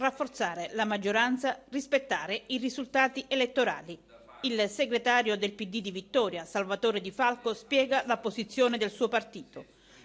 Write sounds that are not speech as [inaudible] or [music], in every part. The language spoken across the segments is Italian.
rafforzare la maggioranza, rispettare i risultati elettorali. Il segretario del PD di Vittoria, Salvatore Di Falco, spiega la posizione del suo partito.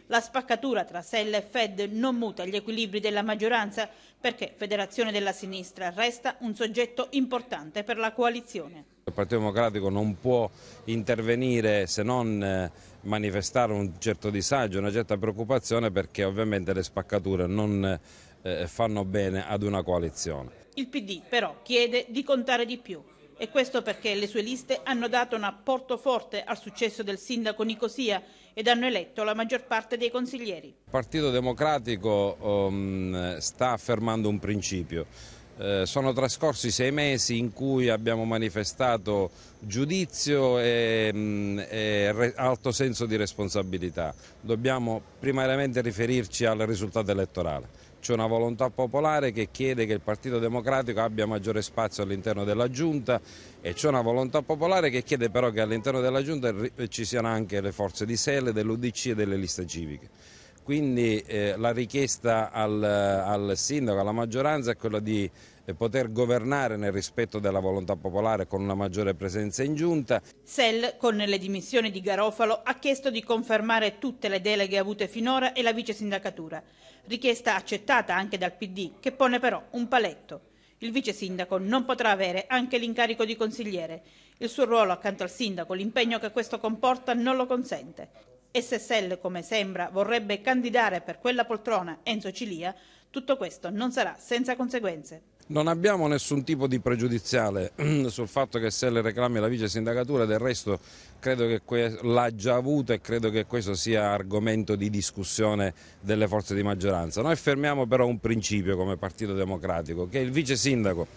La spaccatura tra SEL e Fed non muta gli equilibri della maggioranza perché Federazione della Sinistra resta un soggetto importante per la coalizione. Il Partito Democratico non può intervenire se non eh, manifestare un certo disagio, una certa preoccupazione perché ovviamente le spaccature non eh, eh, fanno bene ad una coalizione. Il PD però chiede di contare di più e questo perché le sue liste hanno dato un apporto forte al successo del sindaco Nicosia ed hanno eletto la maggior parte dei consiglieri. Il Partito Democratico um, sta affermando un principio eh, sono trascorsi sei mesi in cui abbiamo manifestato giudizio e, mm, e re, alto senso di responsabilità. Dobbiamo primariamente riferirci al risultato elettorale. C'è una volontà popolare che chiede che il Partito Democratico abbia maggiore spazio all'interno della Giunta e c'è una volontà popolare che chiede però che all'interno della Giunta ci siano anche le forze di Sele, dell'Udc e delle liste civiche. Quindi eh, la richiesta al, al, sindaco, alla maggioranza è quella di eh, poter governare nel rispetto della volontà popolare con una maggiore presenza in giunta. Sell, con le dimissioni di Garofalo, ha chiesto di confermare tutte le deleghe avute finora e la vice sindacatura, richiesta accettata anche dal PD, che pone però un paletto. Il vice sindaco non potrà avere anche l'incarico di consigliere. Il suo ruolo accanto al sindaco, l'impegno che questo comporta, non lo consente. SSL, come sembra, vorrebbe candidare per quella poltrona Enzo Cilia, tutto questo non sarà senza conseguenze. Non abbiamo nessun tipo di pregiudiziale [clears throat] sul fatto che SL reclami la vice sindacatura, del resto credo che l'ha già avuto e credo che questo sia argomento di discussione delle forze di maggioranza. Noi fermiamo però un principio come Partito Democratico, che il vice sindaco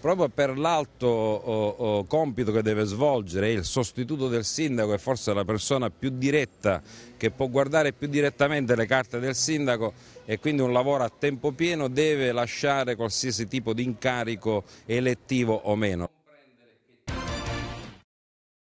proprio per l'alto oh, oh, compito che deve svolgere, il sostituto del sindaco è forse la persona più diretta che può guardare più direttamente le carte del sindaco e quindi un lavoro a tempo pieno deve lasciare qualsiasi tipo di incarico elettivo o meno.